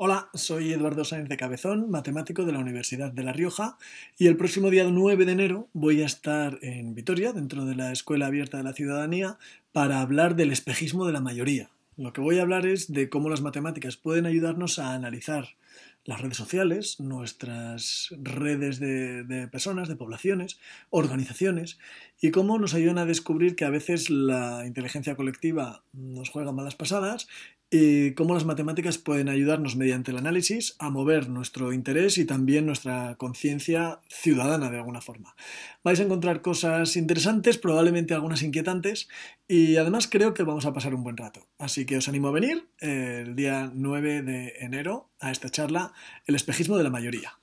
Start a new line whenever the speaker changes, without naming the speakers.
Hola, soy Eduardo Sáenz de Cabezón, matemático de la Universidad de La Rioja, y el próximo día 9 de enero voy a estar en Vitoria, dentro de la Escuela Abierta de la Ciudadanía, para hablar del espejismo de la mayoría. Lo que voy a hablar es de cómo las matemáticas pueden ayudarnos a analizar las redes sociales, nuestras redes de, de personas, de poblaciones, organizaciones, y cómo nos ayudan a descubrir que a veces la inteligencia colectiva nos juega malas pasadas y cómo las matemáticas pueden ayudarnos mediante el análisis a mover nuestro interés y también nuestra conciencia ciudadana de alguna forma. Vais a encontrar cosas interesantes, probablemente algunas inquietantes y además creo que vamos a pasar un buen rato. Así que os animo a venir el día 9 de enero a esta charla, El espejismo de la mayoría.